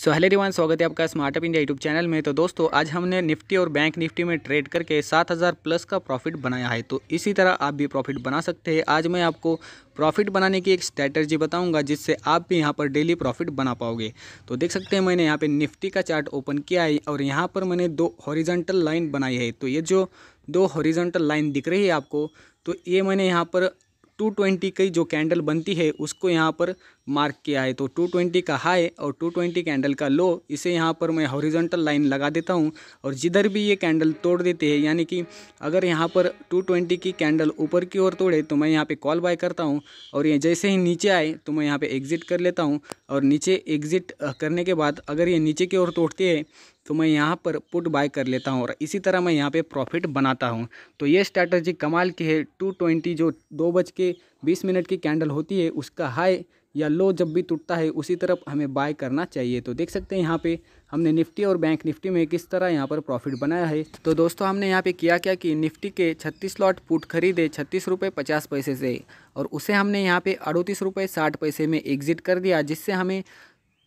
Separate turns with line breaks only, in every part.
so hello रिवान स्वागत है आपका स्मार्टअप इंडिया यूट्यूब चैनल में तो दोस्तों आज हमने निफ्टी और बैंक निफ्टी में ट्रेड करके 7000 प्लस का प्रॉफिट बनाया है तो इसी तरह आप भी प्रॉफिट बना सकते हैं आज मैं आपको प्रॉफिट बनाने की एक स्ट्रैटर्जी बताऊंगा जिससे आप भी यहाँ पर डेली प्रॉफिट बना पाओगे तो देख सकते हैं मैंने यहाँ पर निफ्टी का चार्ट ओपन किया है और यहाँ पर मैंने दो हॉरिजेंटल लाइन बनाई है तो ये जो दो हॉरिजेंटल लाइन दिख रही है आपको तो ये मैंने यहाँ पर टू ट्वेंटी की जो कैंडल बनती है उसको यहाँ पर मार्क किया है तो 220 का हाई और 220 कैंडल का लो इसे यहाँ पर मैं हॉरिजॉन्टल लाइन लगा देता हूँ और जिधर भी ये कैंडल तोड़ देते हैं यानी कि अगर यहाँ पर 220 की कैंडल ऊपर की ओर तोड़े तो मैं यहाँ पे कॉल बाय करता हूँ और ये जैसे ही नीचे आए तो मैं यहाँ पे एग्ज़िट कर लेता हूँ और नीचे एग्ज़िट करने के बाद अगर ये नीचे की ओर तोड़ती है तो मैं यहाँ पर पुट बाय कर लेता हूँ और इसी तरह मैं यहाँ पे प्रॉफिट बनाता हूँ तो ये स्ट्रैटर्जी कमाल की है टू ट्वेंटी जो दो बज के बीस मिनट की कैंडल होती है उसका हाई या लो जब भी टूटता है उसी तरफ हमें बाय करना चाहिए तो देख सकते हैं यहाँ पे हमने निफ्टी और बैंक निफ्टी में किस तरह यहाँ पर प्रॉफिट बनाया है तो दोस्तों हमने यहाँ पे किया क्या कि निफ्टी के 36 लॉट पुट खरीदे छत्तीस रुपये पचास पैसे से और उसे हमने यहाँ पे अड़तीस रुपये साठ पैसे में एग्जिट कर दिया जिससे हमें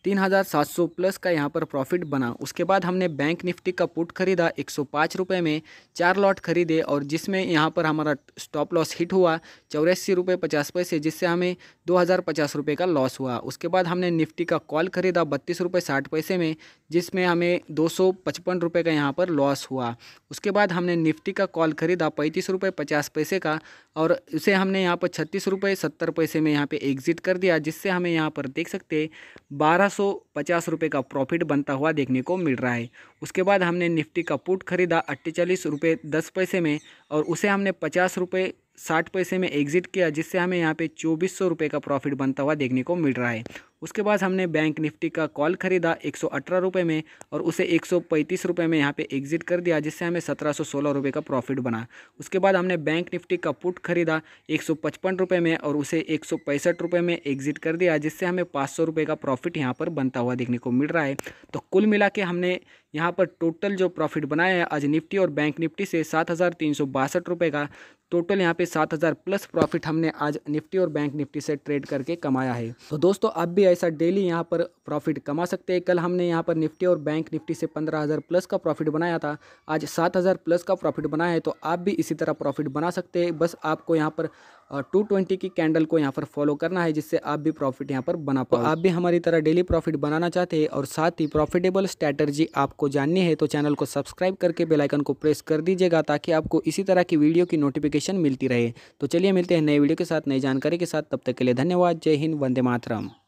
तीन हज़ार सात सौ प्लस का यहाँ पर प्रॉफिट बना उसके बाद हमने बैंक निफ्टी का पुट खरीदा एक सौ पाँच रुपये में चार लॉट खरीदे और जिसमें यहाँ पर हमारा स्टॉप लॉस हिट हुआ चौरासी रुपये पचास पैसे जिससे हमें दो हज़ार पचास रुपये का लॉस हुआ उसके बाद हमने निफ्टी का कॉल खरीदा बत्तीस रुपये साठ पैसे में जिसमें हमें दो सौ पचपन रुपये का यहाँ पर लॉस हुआ उसके बाद हमने निफ्टी का कॉल खरीदा पैंतीस रुपये पचास पैसे का और उसे हमने यहाँ पर छत्तीस रुपये सत्तर पैसे में यहाँ पर एग्ज़िट कर दिया जिससे हमें यहाँ पर देख सकते बारह पचास रुपये का प्रॉफिट बनता हुआ देखने को मिल रहा है उसके बाद हमने निफ्टी का पुट खरीदा अट्ठेचालीस रुपये दस पैसे में और उसे हमने पचास रुपये साठ पैसे में एग्ज़िट किया जिससे हमें यहाँ पे चौबीस सौ रुपये का प्रॉफिट बनता हुआ देखने को मिल रहा है उसके बाद हमने बैंक निफ्टी का कॉल खरीदा एक सौ अठारह रुपये में और उसे एक सौ पैंतीस रुपये में यहाँ पे एग्ज़िट कर दिया जिससे हमें सत्रह सौ सोलह रुपये का प्रॉफिट बना उसके बाद हमने बैंक निफ्टी का पुट खरीदा एक सौ पचपन रुपये में और उसे एक सौ पैंसठ रुपये में एग्ज़िट कर दिया जिससे हमें पाँच सौ रुपये का प्रॉफिट यहाँ पर बनता हुआ देखने को मिल रहा है तो कुल मिला के हमने यहाँ पर टोटल जो प्रॉफिट बनाया है आज निफ्टी और बैंक निफ्टी से सात हज़ार तीन सौ बासठ रुपये का टोटल यहाँ पे सात हज़ार प्लस प्रॉफिट हमने आज निफ्टी और बैंक निफ्टी से ट्रेड करके कमाया है तो दोस्तों आप भी ऐसा डेली यहाँ पर प्रॉफिट कमा सकते हैं कल हमने यहाँ पर निफ्टी और बैंक निफ्टी से पंद्रह हज़ार प्लस का प्रॉफिट बनाया था आज सात हज़ार प्लस का प्रॉफिट बनाया है तो आप भी इसी तरह प्रॉफिट बना सकते हैं बस आपको यहाँ पर टू ट्वेंटी की कैंडल को यहाँ पर फॉलो करना है जिससे आप भी प्रॉफिट यहाँ पर बना पाओ आप भी हमारी तरह डेली प्रॉफिट बनाना चाहते हैं और साथ ही प्रॉफिटेबल स्ट्रैटर्जी आपको आपको जाननी है तो चैनल को सब्सक्राइब करके बेलाइकन को प्रेस कर दीजिएगा ताकि आपको इसी तरह की वीडियो की नोटिफिकेशन मिलती रहे तो चलिए मिलते हैं नए वीडियो के साथ नई जानकारी के साथ तब तक के लिए धन्यवाद जय हिंद वंदे मातरम